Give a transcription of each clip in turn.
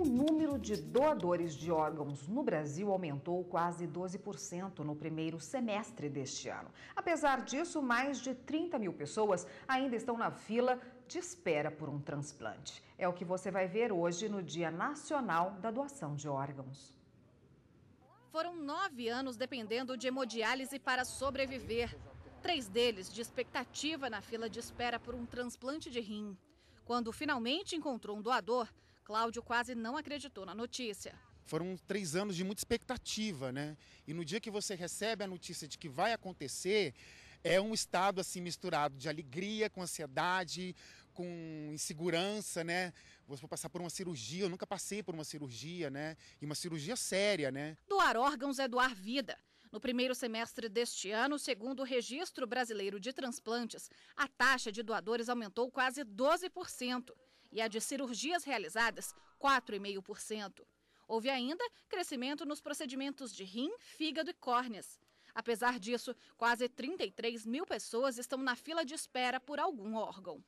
O número de doadores de órgãos no Brasil aumentou quase 12% no primeiro semestre deste ano. Apesar disso, mais de 30 mil pessoas ainda estão na fila de espera por um transplante. É o que você vai ver hoje no Dia Nacional da Doação de Órgãos. Foram nove anos dependendo de hemodiálise para sobreviver. Três deles de expectativa na fila de espera por um transplante de rim. Quando finalmente encontrou um doador, Cláudio quase não acreditou na notícia. Foram três anos de muita expectativa, né? E no dia que você recebe a notícia de que vai acontecer, é um estado assim misturado de alegria, com ansiedade, com insegurança, né? Você passar por uma cirurgia, eu nunca passei por uma cirurgia, né? E uma cirurgia séria, né? Doar órgãos é doar vida. No primeiro semestre deste ano, segundo o Registro Brasileiro de Transplantes, a taxa de doadores aumentou quase 12% e a de cirurgias realizadas, 4,5%. Houve ainda crescimento nos procedimentos de rim, fígado e córneas. Apesar disso, quase 33 mil pessoas estão na fila de espera por algum órgão.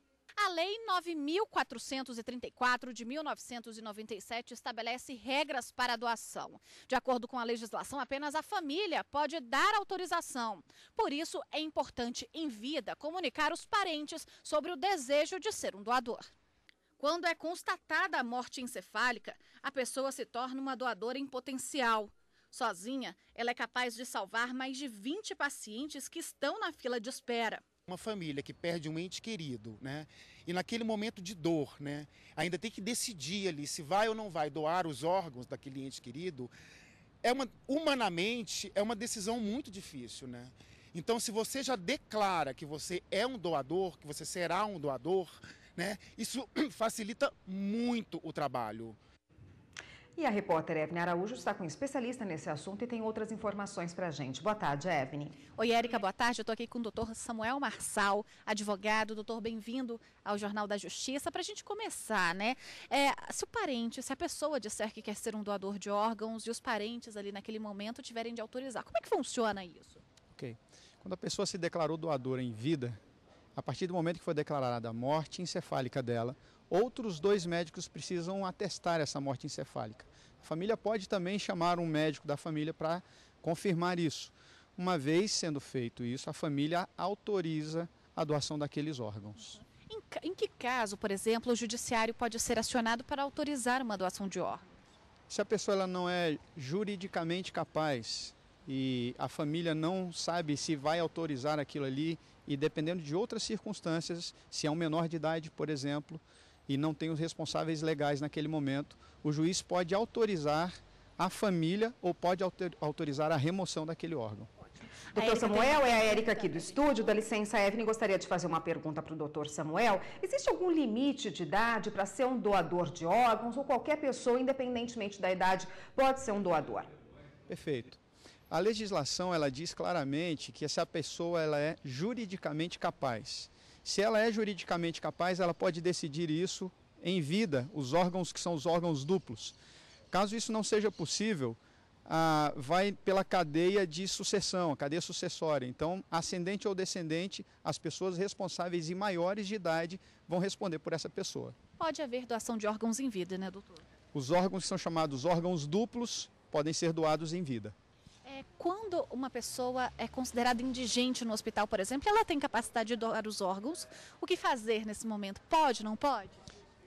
A Lei 9.434 de 1997 estabelece regras para a doação. De acordo com a legislação, apenas a família pode dar autorização. Por isso, é importante, em vida, comunicar os parentes sobre o desejo de ser um doador. Quando é constatada a morte encefálica, a pessoa se torna uma doadora em potencial. Sozinha, ela é capaz de salvar mais de 20 pacientes que estão na fila de espera. Uma família que perde um ente querido, né? E naquele momento de dor, né? Ainda tem que decidir ali se vai ou não vai doar os órgãos daquele ente querido. É uma, humanamente, é uma decisão muito difícil, né? Então, se você já declara que você é um doador, que você será um doador, né? Isso facilita muito o trabalho. E a repórter Evne Araújo está com um especialista nesse assunto e tem outras informações para a gente. Boa tarde, Evne. Oi, Érica, boa tarde. Eu estou aqui com o doutor Samuel Marçal, advogado. Doutor, bem-vindo ao Jornal da Justiça. Para a gente começar, né? É, se o parente, se a pessoa disser que quer ser um doador de órgãos e os parentes ali naquele momento tiverem de autorizar, como é que funciona isso? Ok. Quando a pessoa se declarou doadora em vida, a partir do momento que foi declarada a morte encefálica dela, outros dois médicos precisam atestar essa morte encefálica. A família pode também chamar um médico da família para confirmar isso. Uma vez sendo feito isso, a família autoriza a doação daqueles órgãos. Em, em que caso, por exemplo, o judiciário pode ser acionado para autorizar uma doação de órgãos? Se a pessoa ela não é juridicamente capaz e a família não sabe se vai autorizar aquilo ali, e dependendo de outras circunstâncias, se é um menor de idade, por exemplo, e não tem os responsáveis legais naquele momento, o juiz pode autorizar a família ou pode autorizar a remoção daquele órgão. Doutor Samuel, é a Érica aqui do estúdio. Da licença, Evelyn, gostaria de fazer uma pergunta para o doutor Samuel. Existe algum limite de idade para ser um doador de órgãos ou qualquer pessoa, independentemente da idade, pode ser um doador? Perfeito. A legislação ela diz claramente que se a pessoa ela é juridicamente capaz se ela é juridicamente capaz, ela pode decidir isso em vida, os órgãos que são os órgãos duplos. Caso isso não seja possível, ah, vai pela cadeia de sucessão, a cadeia sucessória. Então, ascendente ou descendente, as pessoas responsáveis e maiores de idade vão responder por essa pessoa. Pode haver doação de órgãos em vida, né, doutor? Os órgãos que são chamados órgãos duplos podem ser doados em vida quando uma pessoa é considerada indigente no hospital, por exemplo, ela tem capacidade de doar os órgãos, o que fazer nesse momento? Pode, não pode?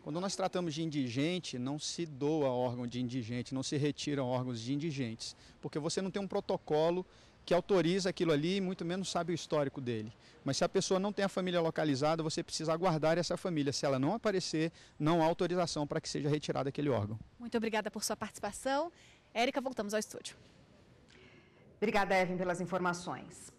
Quando nós tratamos de indigente, não se doa órgão de indigente, não se retiram órgãos de indigentes, porque você não tem um protocolo que autoriza aquilo ali e muito menos sabe o histórico dele. Mas se a pessoa não tem a família localizada, você precisa aguardar essa família. Se ela não aparecer, não há autorização para que seja retirado aquele órgão. Muito obrigada por sua participação. Érica, voltamos ao estúdio. Obrigada, Evan, pelas informações.